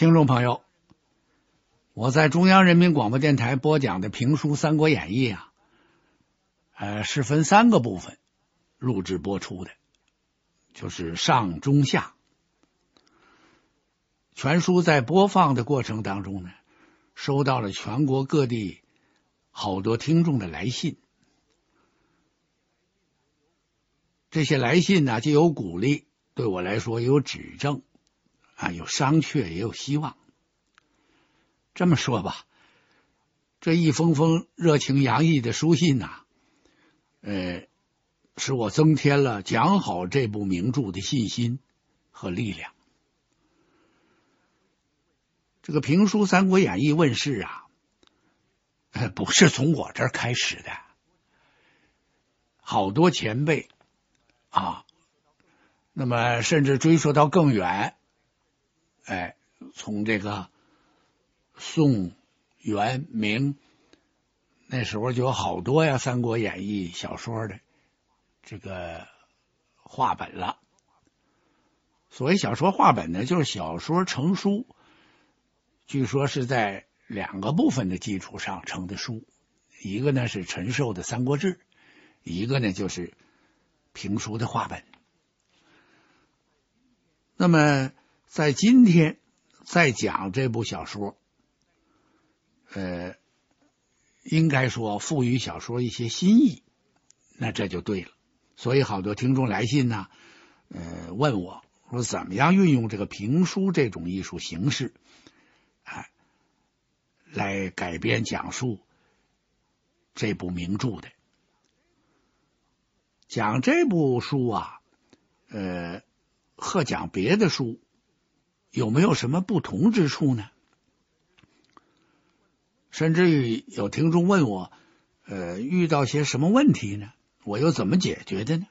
听众朋友，我在中央人民广播电台播讲的评书《三国演义》啊，呃，是分三个部分录制播出的，就是上、中、下。全书在播放的过程当中呢，收到了全国各地好多听众的来信，这些来信呢，既有鼓励，对我来说也有指正。啊，有商榷，也有希望。这么说吧，这一封封热情洋溢的书信呐，呃，使我增添了讲好这部名著的信心和力量。这个评书《三国演义》问世啊，不是从我这儿开始的，好多前辈啊，那么甚至追溯到更远。哎，从这个宋、元、明那时候就有好多呀，《三国演义》小说的这个话本了。所谓小说话本呢，就是小说成书，据说是在两个部分的基础上成的书。一个呢是陈寿的《三国志》，一个呢就是评书的话本。那么。在今天再讲这部小说，呃，应该说赋予小说一些新意，那这就对了。所以好多听众来信呢，呃，问我说怎么样运用这个评书这种艺术形式，啊，来改编讲述这部名著的。讲这部书啊，呃，和讲别的书。有没有什么不同之处呢？甚至于有听众问我，呃，遇到些什么问题呢？我又怎么解决的呢？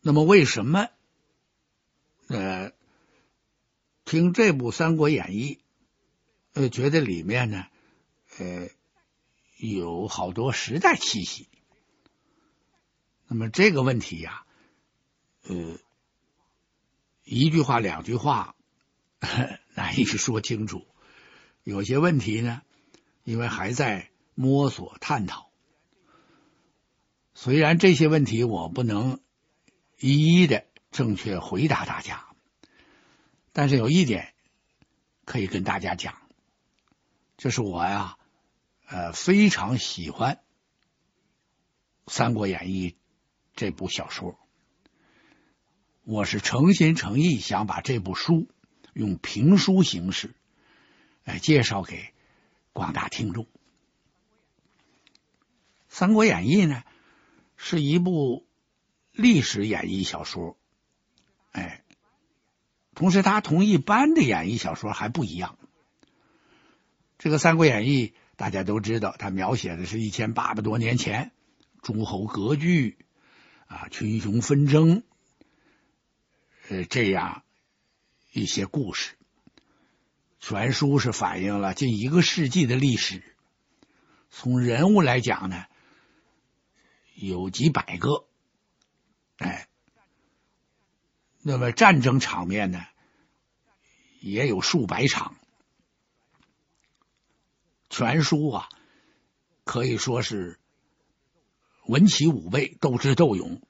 那么为什么，呃，听这部《三国演义》，呃，觉得里面呢，呃，有好多时代气息？那么这个问题呀，呃。一句话，两句话 难以说清楚。有些问题呢，因为还在摸索探讨。虽然这些问题我不能一一的正确回答大家，但是有一点可以跟大家讲，就是我呀，呃，非常喜欢《三国演义》这部小说。我是诚心诚意想把这部书用评书形式，哎，介绍给广大听众。《三国演义》呢，是一部历史演义小说，哎，同时它同一般的演义小说还不一样。这个《三国演义》，大家都知道，它描写的是一千八百多年前诸侯割据啊，群雄纷争。呃，这样一些故事，全书是反映了近一个世纪的历史。从人物来讲呢，有几百个，哎，那么战争场面呢，也有数百场。全书啊，可以说是文起武备，斗智斗勇。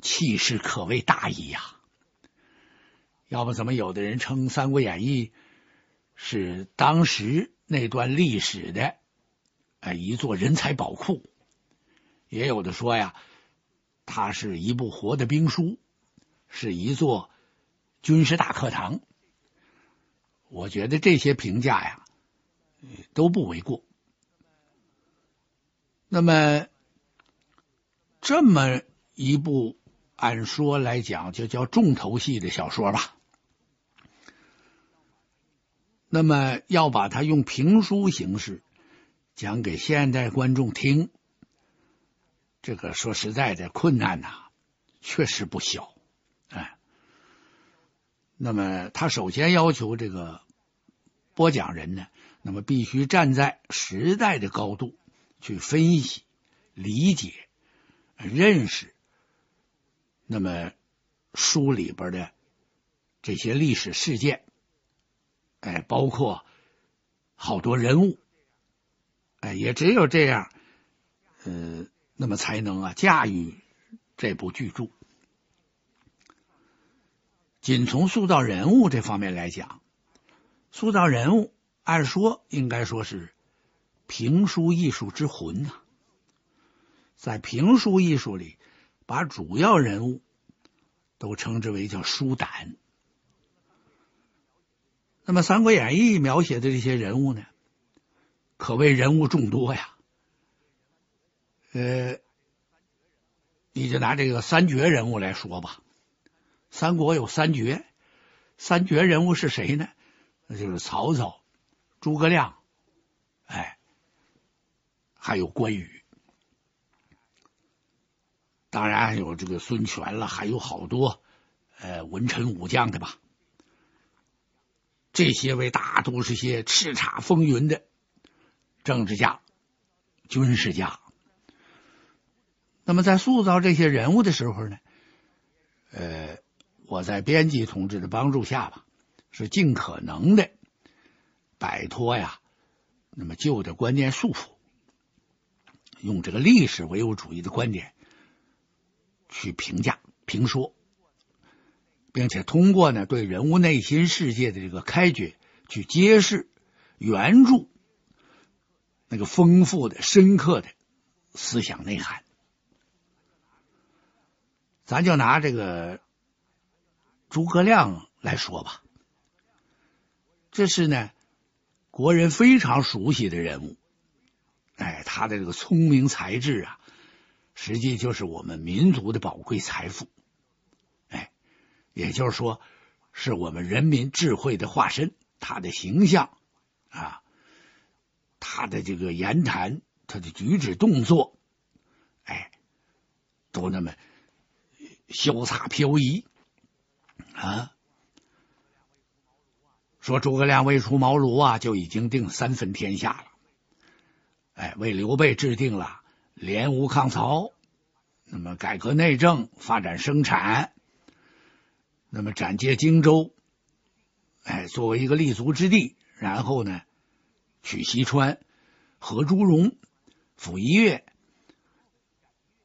气势可谓大矣呀！要不怎么有的人称《三国演义》是当时那段历史的哎一座人才宝库，也有的说呀，它是一部活的兵书，是一座军事大课堂。我觉得这些评价呀都不为过。那么，这么一部。按说来讲，就叫重头戏的小说吧。那么要把它用评书形式讲给现代观众听，这个说实在的困难呐，确实不小。哎，那么他首先要求这个播讲人呢，那么必须站在时代的高度去分析、理解、认识。那么，书里边的这些历史事件，哎，包括好多人物，哎，也只有这样，呃，那么才能啊驾驭这部巨著。仅从塑造人物这方面来讲，塑造人物，按说应该说是评书艺术之魂呐，在评书艺术里。把主要人物都称之为叫书胆。那么《三国演义》描写的这些人物呢，可谓人物众多呀。呃，你就拿这个三绝人物来说吧，三国有三绝，三绝人物是谁呢？那就是曹操、诸葛亮，哎，还有关羽。当然有这个孙权了，还有好多呃文臣武将的吧，这些位大都是些叱咤风云的政治家、军事家。那么在塑造这些人物的时候呢，呃，我在编辑同志的帮助下吧，是尽可能的摆脱呀，那么旧的观念束缚，用这个历史唯物主义的观点。去评价、评说，并且通过呢对人物内心世界的这个开掘，去揭示原著那个丰富的、深刻的思想内涵。咱就拿这个诸葛亮来说吧，这是呢国人非常熟悉的人物，哎，他的这个聪明才智啊。实际就是我们民族的宝贵财富，哎，也就是说，是我们人民智慧的化身。他的形象啊，他的这个言谈，他的举止动作，哎，都那么潇洒飘逸啊。说诸葛亮未出茅庐啊，就已经定三分天下了，哎，为刘备制定了。联吴抗曹，那么改革内政，发展生产，那么斩借荆州，哎，作为一个立足之地，然后呢，取西川、合朱荣、抚一月，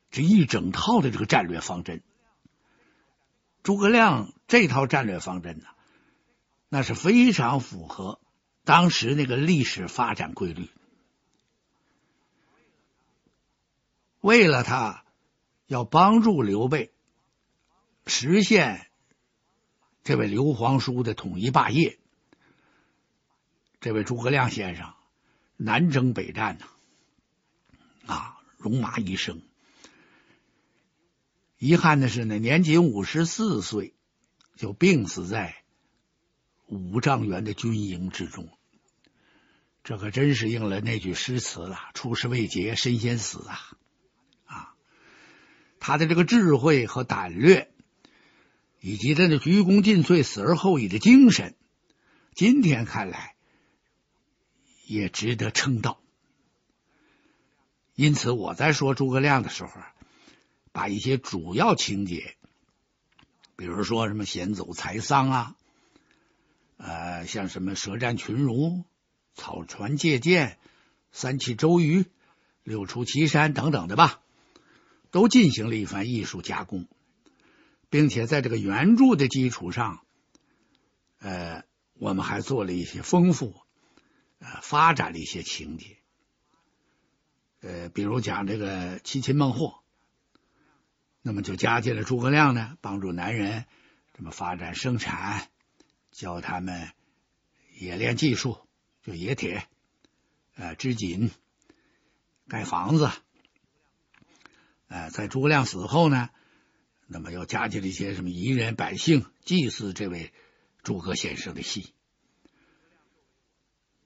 这一整套的这个战略方针，诸葛亮这套战略方针呢，那是非常符合当时那个历史发展规律。为了他，要帮助刘备实现这位刘皇叔的统一霸业，这位诸葛亮先生南征北战呐，啊，戎马一生。遗憾的是呢，年仅五十四岁就病死在五丈原的军营之中。这可真是应了那句诗词了：“出师未捷身先死”啊。他的这个智慧和胆略，以及他的鞠躬尽瘁、死而后已的精神，今天看来也值得称道。因此，我在说诸葛亮的时候，把一些主要情节，比如说什么“险走财桑”啊，呃，像什么“舌战群儒”、“草船借箭”、“三气周瑜”、“六出祁山”等等的吧。都进行了一番艺术加工，并且在这个原著的基础上，呃，我们还做了一些丰富、呃发展了一些情节，呃，比如讲这个七擒孟获，那么就加进了诸葛亮呢帮助男人这么发展生产，教他们冶炼技术，就冶铁，呃，织锦，盖房子。呃，在诸葛亮死后呢，那么又加进了一些什么彝人百姓祭祀这位诸葛先生的戏。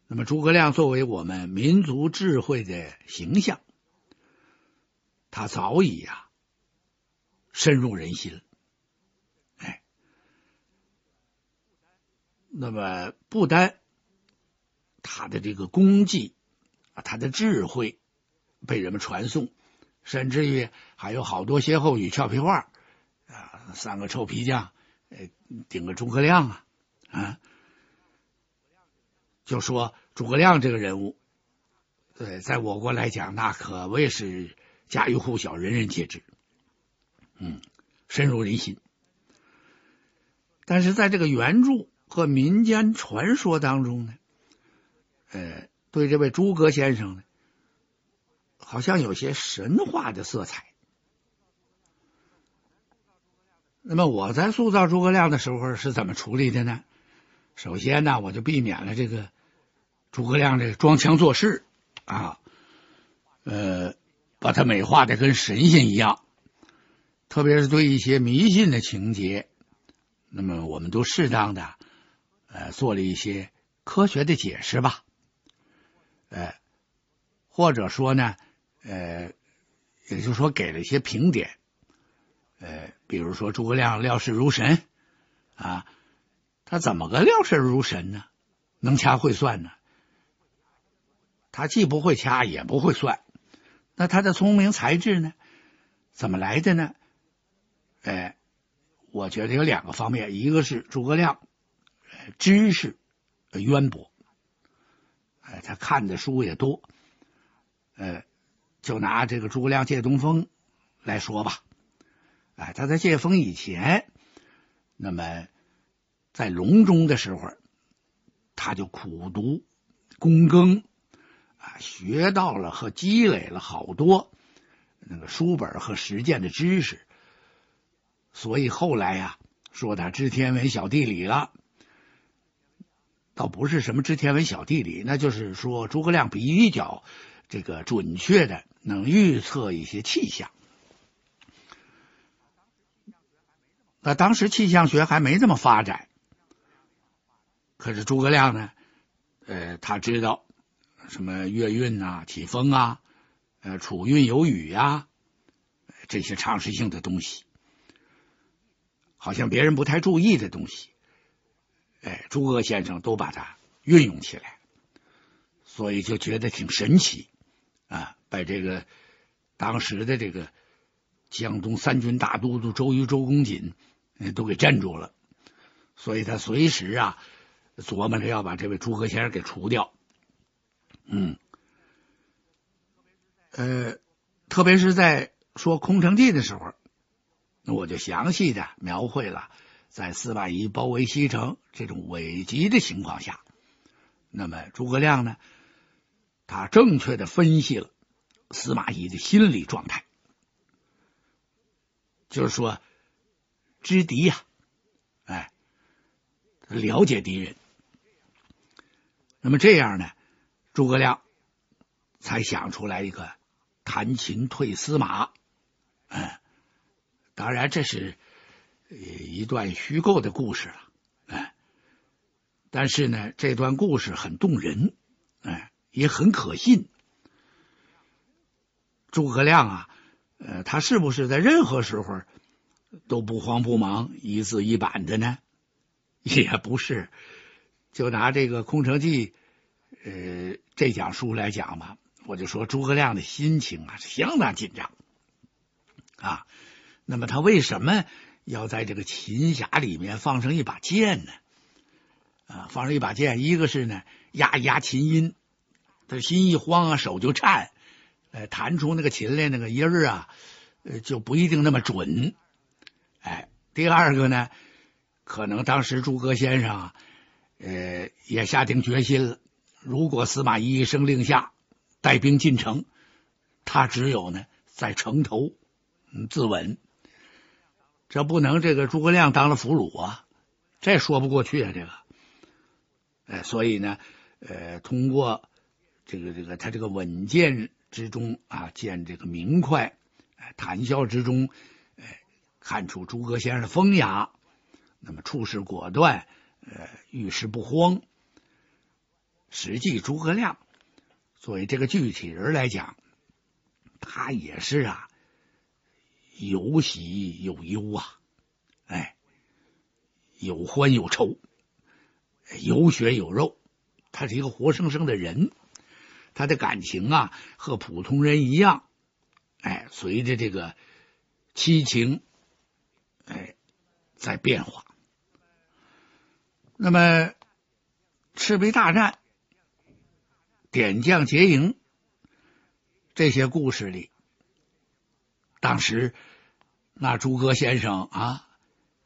那么诸葛亮作为我们民族智慧的形象，他早已呀深入人心。哎，那么不单他的这个功绩啊，他的智慧被人们传颂。甚至于还有好多歇后语、俏皮话，啊，三个臭皮匠，呃，顶个诸葛亮啊，啊，就说诸葛亮这个人物，呃，在我国来讲，那可谓是家喻户晓、人人皆知，嗯，深入人心。但是在这个原著和民间传说当中呢，呃，对这位诸葛先生呢。好像有些神话的色彩。那么我在塑造诸葛亮的时候是怎么处理的呢？首先呢，我就避免了这个诸葛亮这个装腔作势啊，呃，把他美化的跟神仙一样，特别是对一些迷信的情节，那么我们都适当的呃做了一些科学的解释吧，呃，或者说呢。呃，也就是说，给了一些评点。呃，比如说诸葛亮料事如神，啊，他怎么个料事如神呢？能掐会算呢？他既不会掐，也不会算。那他的聪明才智呢？怎么来的呢？哎，我觉得有两个方面，一个是诸葛亮知识渊博，哎，他看的书也多，呃。就拿这个诸葛亮借东风来说吧，哎，他在借风以前，那么在隆中的时候，他就苦读、躬耕，啊，学到了和积累了好多那个书本和实践的知识，所以后来呀，说他知天文、晓地理了，倒不是什么知天文、晓地理，那就是说诸葛亮比较这个准确的。能预测一些气象，那当时气象学还没这么发展。可是诸葛亮呢，呃，他知道什么月运啊、起风啊、呃、楚运有雨呀这些常识性的东西，好像别人不太注意的东西，哎，诸葛先生都把它运用起来，所以就觉得挺神奇。啊，把这个当时的这个江东三军大都督周瑜、周公瑾，都给镇住了，所以他随时啊琢磨着要把这位诸葛先生给除掉。嗯，呃，特别是在说空城计的时候，那我就详细的描绘了在司马懿包围西城这种危急的情况下，那么诸葛亮呢？他正确的分析了司马懿的心理状态，就是说知敌呀，哎，了解敌人，那么这样呢，诸葛亮才想出来一个弹琴退司马，嗯，当然这是一段虚构的故事了，哎，但是呢，这段故事很动人，哎。也很可信。诸葛亮啊，呃，他是不是在任何时候都不慌不忙、一字一板的呢？也不是。就拿这个空城计，呃，这讲书来讲吧，我就说诸葛亮的心情啊是相当紧张，啊，那么他为什么要在这个琴匣里面放上一把剑呢？啊，放上一把剑，一个是呢压压琴音。他心一慌啊，手就颤，呃，弹出那个琴来，那个音儿啊，呃，就不一定那么准。哎，第二个呢，可能当时诸葛先生啊，呃，也下定决心了，如果司马懿一声令下，带兵进城，他只有呢在城头自刎。这不能这个诸葛亮当了俘虏啊，这说不过去啊，这个。哎，所以呢，呃，通过。这个这个，他这个稳健之中啊，见这个明快；谈笑之中，哎，看出诸葛先生的风雅。那么处事果断，呃，遇事不慌。《实际诸葛亮》，作为这个具体人来讲，他也是啊，有喜有忧啊，哎，有欢有愁，有血有肉，他是一个活生生的人。他的感情啊，和普通人一样，哎，随着这个七情，哎，在变化。那么赤壁大战、点将结营这些故事里，当时那诸葛先生啊，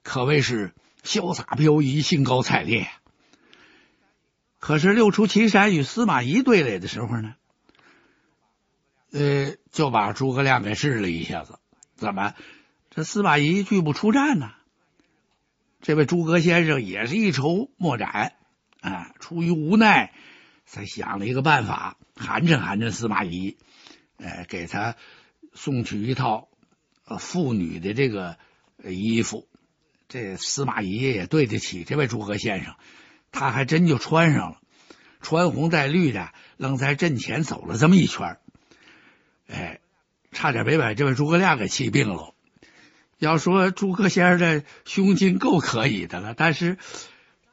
可谓是潇洒飘逸、兴高采烈。可是六出祁山与司马懿对垒的时候呢，呃，就把诸葛亮给试了一下子。怎么这司马懿拒不出战呢？这位诸葛先生也是一筹莫展啊，出于无奈才想了一个办法，寒碜寒碜司马懿，呃，给他送去一套妇女的这个衣服。这司马懿也对得起这位诸葛先生。他还真就穿上了，穿红戴绿的，愣在阵前走了这么一圈，哎，差点没把这位诸葛亮给气病了。要说诸葛先生的胸襟够可以的了，但是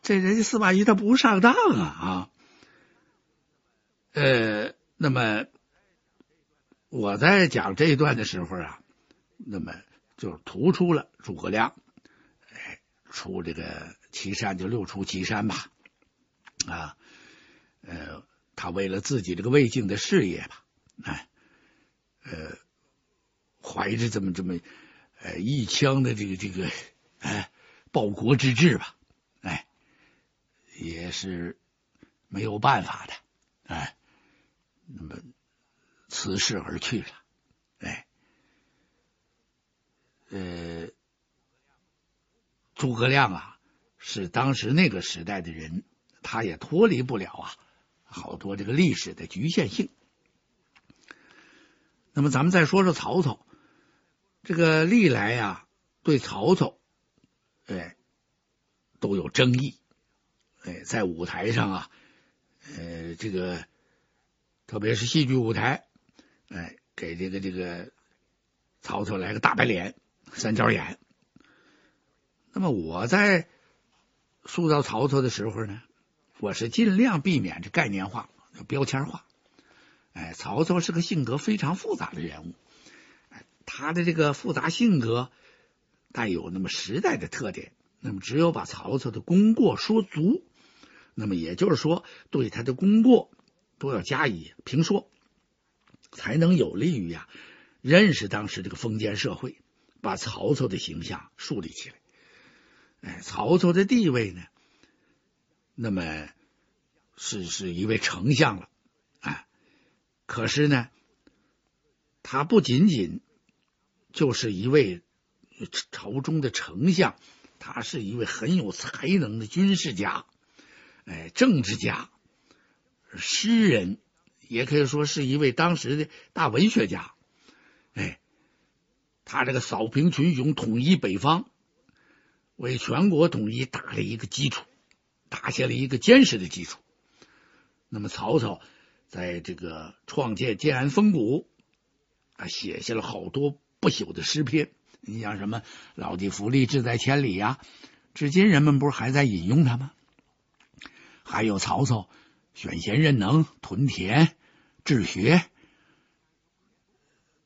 这人家司马懿他不上当啊啊！呃，那么我在讲这一段的时候啊，那么就突出了诸葛亮，哎，出这个。岐山就六出岐山吧，啊，呃，他为了自己这个魏晋的事业吧，哎，呃，怀着这么这么，呃，一腔的这个这个，哎，报国之志吧，哎，也是没有办法的，哎，那么辞世而去了，哎，呃，诸葛亮啊。是当时那个时代的人，他也脱离不了啊，好多这个历史的局限性。那么，咱们再说说曹操，这个历来呀，对曹操，哎，都有争议。哎，在舞台上啊，呃，这个特别是戏剧舞台，哎，给这个这个曹操来个大白脸、三角眼。那么我在。塑造曹操的时候呢，我是尽量避免这概念化、标签化。哎，曹操是个性格非常复杂的人物，他的这个复杂性格带有那么时代的特点。那么，只有把曹操的功过说足，那么也就是说，对他的功过都要加以评说，才能有利于呀认识当时这个封建社会，把曹操的形象树立起来。哎，曹操的地位呢？那么是是一位丞相了，啊！可是呢，他不仅仅就是一位朝中的丞相，他是一位很有才能的军事家，哎，政治家、诗人，也可以说是一位当时的大文学家。哎，他这个扫平群雄，统一北方。为全国统一打了一个基础，打下了一个坚实的基础。那么曹操在这个创建建安风骨啊，写下了好多不朽的诗篇。你像什么“老骥伏枥，志在千里”呀，至今人们不是还在引用他吗？还有曹操选贤任能、屯田治学，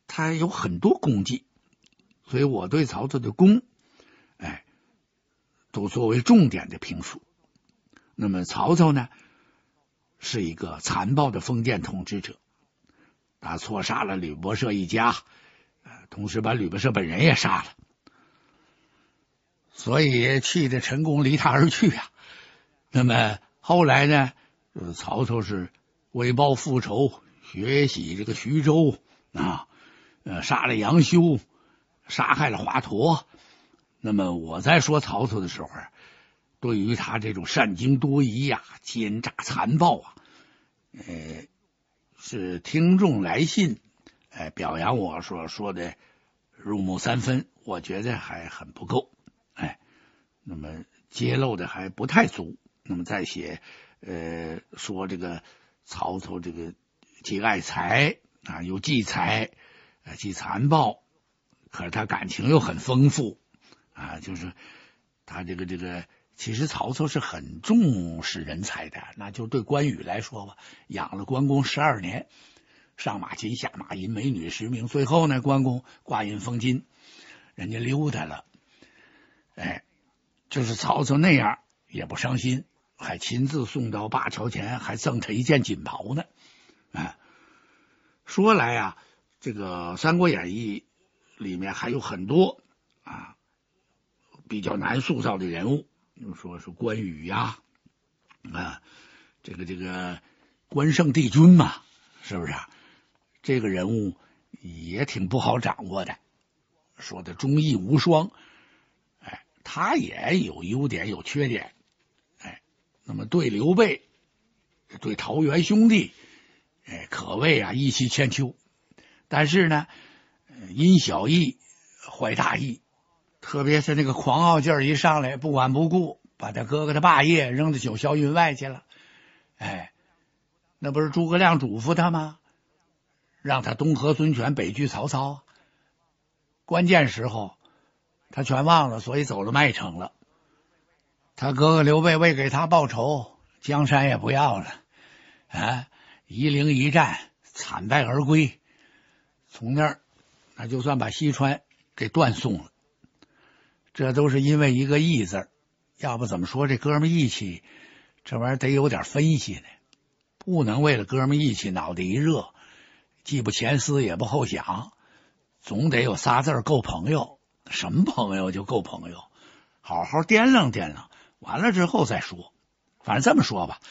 他有很多功绩。所以我对曹操的功。都作为重点的评述。那么曹操呢，是一个残暴的封建统治者，他错杀了吕伯奢一家，同时把吕伯奢本人也杀了，所以气得陈宫离他而去啊。那么后来呢，曹操是为报复仇，血洗这个徐州啊，呃，杀了杨修，杀害了华佗。那么我在说曹操的时候，对于他这种善经多疑呀、奸诈残暴啊，呃，是听众来信哎表扬我所说的入木三分，我觉得还很不够，哎，那么揭露的还不太足。那么再写呃说这个曹操这个既爱财啊，又忌财，既残暴，可是他感情又很丰富。啊，就是他这个这个，其实曹操是很重视人才的。那就对关羽来说吧，养了关公十二年，上马金，下马银，美女十名。最后呢，关公挂印封金，人家溜他了。哎，就是曹操那样也不伤心，还亲自送到灞桥前，还赠他一件锦袍呢。啊，说来呀，这个《三国演义》里面还有很多啊。比较难塑造的人物，又说是关羽呀，啊，这个这个关圣帝君嘛，是不是？这个人物也挺不好掌握的。说的忠义无双，哎，他也有优点，有缺点，哎，那么对刘备，对桃园兄弟，哎，可谓啊一气千秋。但是呢，因小义坏大义。特别是那个狂傲劲儿一上来，不管不顾，把他哥哥的霸业扔到九霄云外去了。哎，那不是诸葛亮嘱咐他吗？让他东和孙权，北拒曹操。关键时候他全忘了，所以走了麦城了。他哥哥刘备为给他报仇，江山也不要了啊！夷陵一战惨败而归，从那儿那就算把西川给断送了。这都是因为一个义字要不怎么说这哥们义气？这玩意儿得有点分析呢，不能为了哥们义气脑袋一热，既不前思也不后想，总得有仨字够朋友。什么朋友就够朋友，好好掂量掂量，完了之后再说。反正这么说吧，《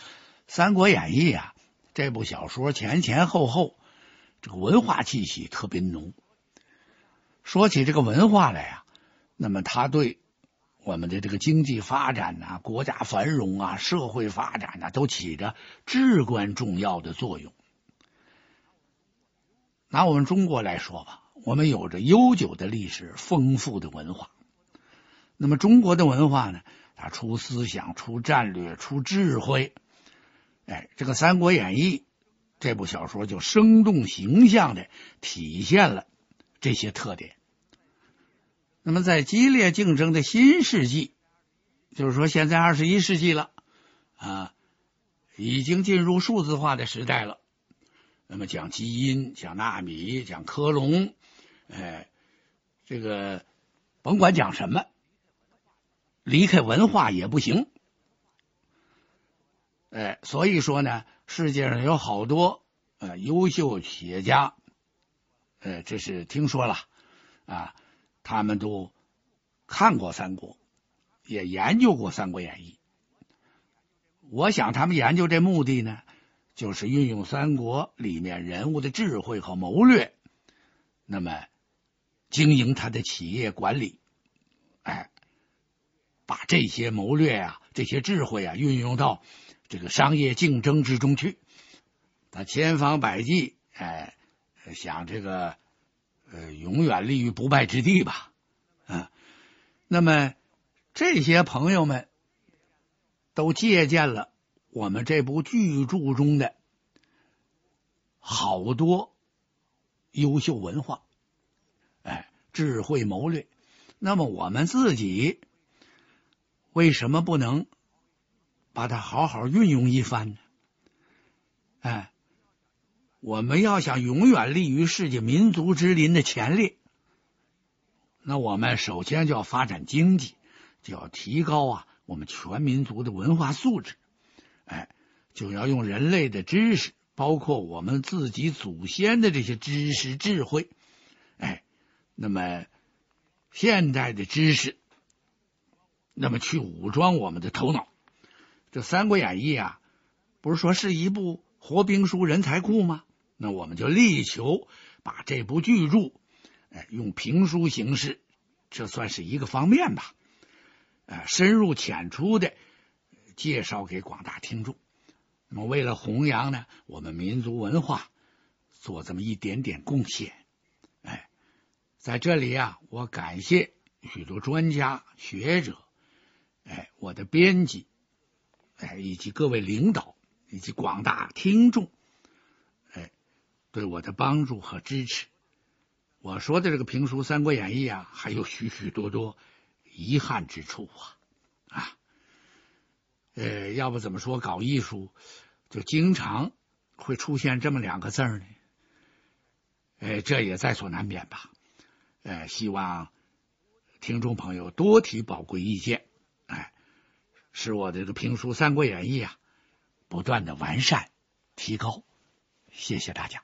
三国演义》啊这部小说前前后后，这个文化气息特别浓。说起这个文化来呀。那么，它对我们的这个经济发展呐、国家繁荣啊、社会发展啊，都起着至关重要的作用。拿我们中国来说吧，我们有着悠久的历史、丰富的文化。那么，中国的文化呢，它出思想、出战略、出智慧。哎，这个《三国演义》这部小说就生动形象的体现了这些特点。那么，在激烈竞争的新世纪，就是说现在二十一世纪了啊，已经进入数字化的时代了。那么，讲基因、讲纳米、讲克隆，哎，这个甭管讲什么，离开文化也不行。哎，所以说呢，世界上有好多呃优秀企业家，呃，这是听说了啊。他们都看过《三国》，也研究过《三国演义》。我想他们研究这目的呢，就是运用《三国》里面人物的智慧和谋略，那么经营他的企业管理。哎，把这些谋略啊、这些智慧啊运用到这个商业竞争之中去。他千方百计，哎，想这个。呃，永远立于不败之地吧，啊，那么这些朋友们都借鉴了我们这部巨著中的好多优秀文化，哎，智慧谋略，那么我们自己为什么不能把它好好运用一番呢？哎。我们要想永远立于世界民族之林的前列，那我们首先就要发展经济，就要提高啊我们全民族的文化素质。哎，就要用人类的知识，包括我们自己祖先的这些知识智慧。哎，那么现代的知识，那么去武装我们的头脑。这《三国演义》啊，不是说是一部活兵书、人才库吗？那我们就力求把这部巨著，哎，用评书形式，这算是一个方面吧，呃，深入浅出的介绍给广大听众。那么，为了弘扬呢我们民族文化，做这么一点点贡献，哎，在这里呀，我感谢许多专家学者，哎，我的编辑，哎，以及各位领导，以及广大听众。对我的帮助和支持，我说的这个评书《三国演义》啊，还有许许多多遗憾之处啊啊！呃，要不怎么说搞艺术就经常会出现这么两个字呢？哎，这也在所难免吧？呃，希望听众朋友多提宝贵意见，哎，使我的这个评书《三国演义》啊不断的完善提高。谢谢大家。